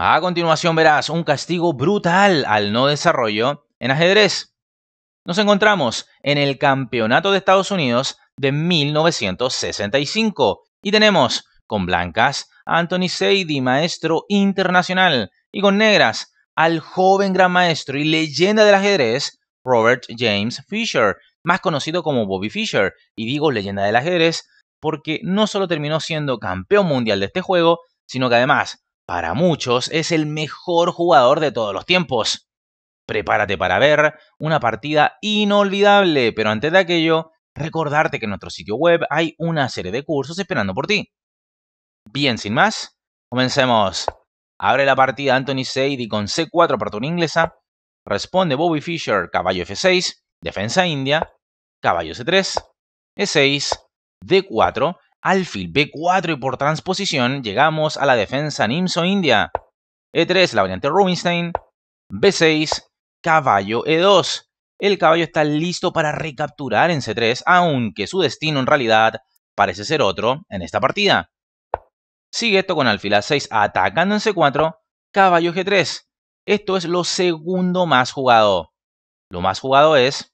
A continuación verás un castigo brutal al no desarrollo en ajedrez. Nos encontramos en el Campeonato de Estados Unidos de 1965 y tenemos con blancas a Anthony Seidy, maestro internacional, y con negras al joven gran maestro y leyenda del ajedrez Robert James Fisher, más conocido como Bobby Fisher, y digo leyenda del ajedrez porque no solo terminó siendo campeón mundial de este juego, sino que además para muchos es el mejor jugador de todos los tiempos. Prepárate para ver una partida inolvidable, pero antes de aquello, recordarte que en nuestro sitio web hay una serie de cursos esperando por ti. Bien, sin más, comencemos. Abre la partida Anthony Seidy con C4 para inglesa. Responde Bobby Fischer, caballo F6, defensa india, caballo C3, E6, D4 Alfil B4 y por transposición llegamos a la defensa Nimso India. E3, la variante Rubinstein. B6, caballo E2. El caballo está listo para recapturar en C3, aunque su destino en realidad parece ser otro en esta partida. Sigue esto con alfil A6 atacando en C4, caballo G3. Esto es lo segundo más jugado. Lo más jugado es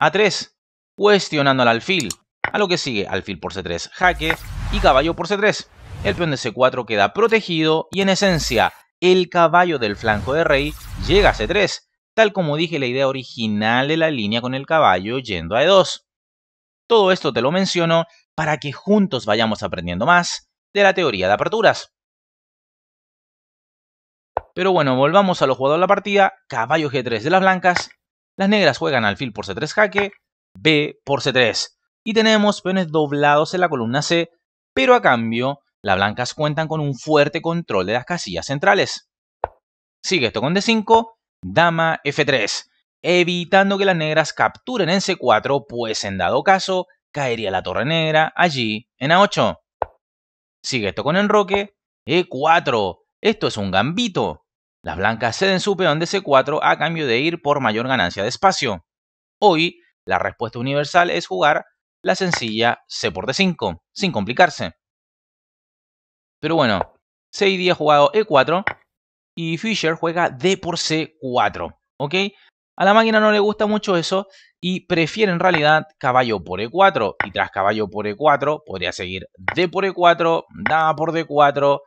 A3, cuestionando al alfil a lo que sigue alfil por c3, jaque y caballo por c3. El peón de c4 queda protegido y en esencia el caballo del flanco de rey llega a c3, tal como dije la idea original de la línea con el caballo yendo a e2. Todo esto te lo menciono para que juntos vayamos aprendiendo más de la teoría de aperturas. Pero bueno, volvamos a los jugadores de la partida. Caballo G3 de las blancas. Las negras juegan alfil por C3 jaque, B por C3 y tenemos peones doblados en la columna C, pero a cambio, las blancas cuentan con un fuerte control de las casillas centrales. Sigue esto con D5, dama F3, evitando que las negras capturen en C4, pues en dado caso, caería la torre negra allí en A8. Sigue esto con enroque, E4, esto es un gambito. Las blancas ceden su peón de C4 a cambio de ir por mayor ganancia de espacio. Hoy, la respuesta universal es jugar la sencilla C por D5, sin complicarse. Pero bueno, seis ha jugado E4 y Fischer juega D por C4, ¿ok? A la máquina no le gusta mucho eso y prefiere en realidad caballo por E4 y tras caballo por E4 podría seguir D por E4, dama por D4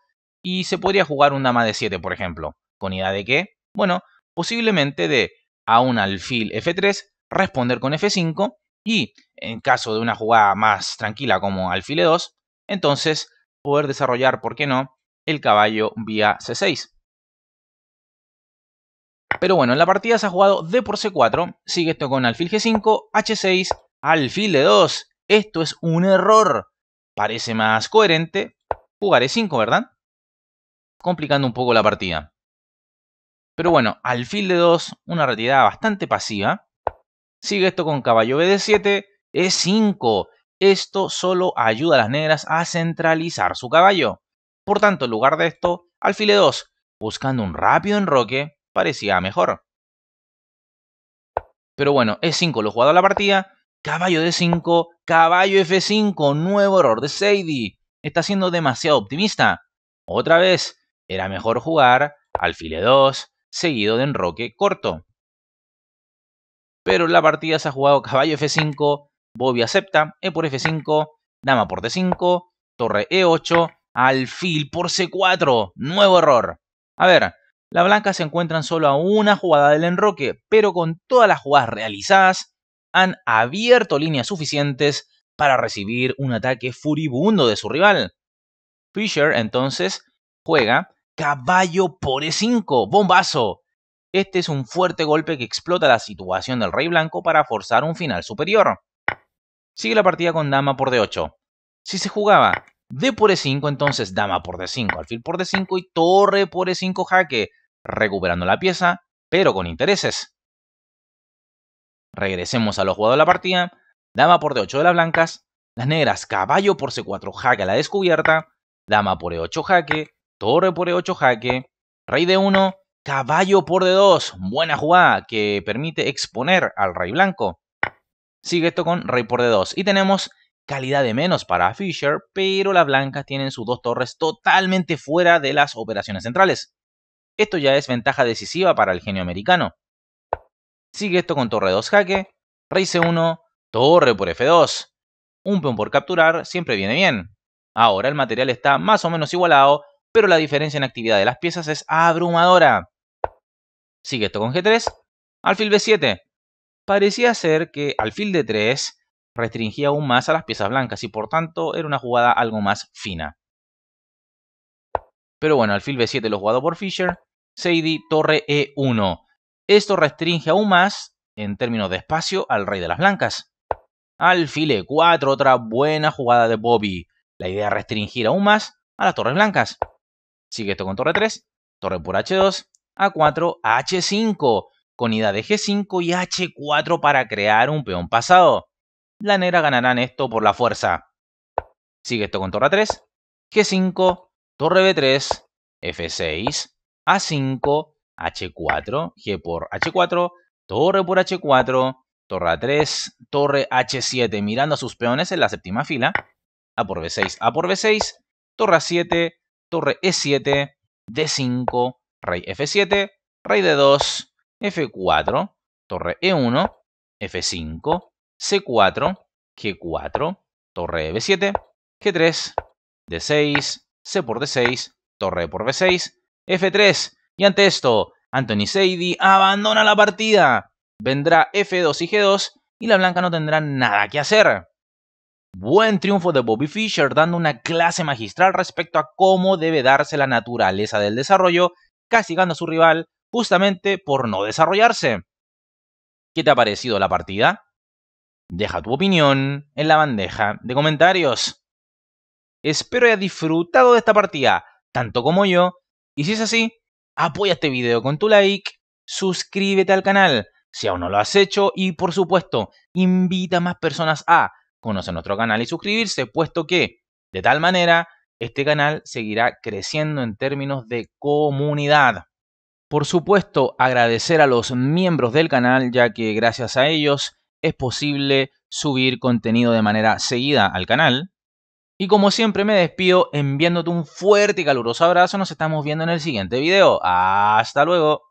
y se podría jugar un dama de 7 por ejemplo. ¿Con idea de qué? Bueno, posiblemente de a un alfil F3, responder con F5 y en caso de una jugada más tranquila como alfil 2 e entonces poder desarrollar, ¿por qué no?, el caballo vía C6. Pero bueno, en la partida se ha jugado D por C4, sigue esto con alfil G5, H6, alfil de 2 Esto es un error. Parece más coherente jugar E5, ¿verdad? Complicando un poco la partida. Pero bueno, alfil de 2 una retirada bastante pasiva. Sigue esto con caballo BD7, E5. Esto solo ayuda a las negras a centralizar su caballo. Por tanto, en lugar de esto, alfil 2 buscando un rápido enroque, parecía mejor. Pero bueno, E5 lo jugado a la partida, caballo D5, caballo F5, nuevo error de Sadie. Está siendo demasiado optimista. Otra vez, era mejor jugar alfile 2 seguido de enroque corto pero la partida se ha jugado caballo F5, Bobby acepta, E por F5, dama por D5, torre E8, alfil por C4, nuevo error. A ver, las blancas se encuentran solo a una jugada del enroque, pero con todas las jugadas realizadas, han abierto líneas suficientes para recibir un ataque furibundo de su rival. Fischer entonces juega caballo por E5, bombazo, este es un fuerte golpe que explota la situación del rey blanco para forzar un final superior. Sigue la partida con dama por d8. Si se jugaba D por E5, entonces dama por D5, alfil por D5 y torre por E5 jaque, recuperando la pieza, pero con intereses. Regresemos a los jugadores de la partida. Dama por D8 de las blancas, las negras caballo por C4 jaque a la descubierta, dama por E8 jaque, torre por E8 jaque, rey D1, Caballo por D2. Buena jugada que permite exponer al rey blanco. Sigue esto con rey por D2. Y tenemos calidad de menos para Fisher. pero las blancas tienen sus dos torres totalmente fuera de las operaciones centrales. Esto ya es ventaja decisiva para el genio americano. Sigue esto con torre 2 jaque, rey c1, torre por f2. Un peón por capturar siempre viene bien. Ahora el material está más o menos igualado, pero la diferencia en actividad de las piezas es abrumadora. Sigue esto con G3. Alfil B7. Parecía ser que alfil D3 restringía aún más a las piezas blancas y por tanto era una jugada algo más fina. Pero bueno, alfil B7 lo jugado por Fischer. Seidi, torre E1. Esto restringe aún más, en términos de espacio, al rey de las blancas. Alfil E4, otra buena jugada de Bobby. La idea es restringir aún más a las torres blancas. Sigue esto con torre 3, torre por H2, a4 a 4 h 5 con ida de G5 y H4 para crear un peón pasado. La negra ganarán esto por la fuerza. Sigue esto con torre 3, G5, torre B3, F6, A5, H4, G por H4, torre por H4, torre 3, torre H7 mirando a sus peones en la séptima fila, A por B6, A por B6, torre 7, torre E7, D5, rey f7, rey d2, f4, torre e1, f5, c4, g4, torre b7, g3, d6, c por d6, torre e por b6, f3. Y ante esto, Anthony Seidi abandona la partida. Vendrá f2 y g2 y la blanca no tendrá nada que hacer. Buen triunfo de Bobby Fischer dando una clase magistral respecto a cómo debe darse la naturaleza del desarrollo castigando a su rival justamente por no desarrollarse. ¿Qué te ha parecido la partida? Deja tu opinión en la bandeja de comentarios. Espero hayas disfrutado de esta partida, tanto como yo, y si es así, apoya este video con tu like, suscríbete al canal si aún no lo has hecho y por supuesto, invita a más personas a conocer nuestro canal y suscribirse, puesto que de tal manera este canal seguirá creciendo en términos de comunidad. Por supuesto, agradecer a los miembros del canal, ya que gracias a ellos es posible subir contenido de manera seguida al canal. Y como siempre me despido enviándote un fuerte y caluroso abrazo. Nos estamos viendo en el siguiente video. Hasta luego.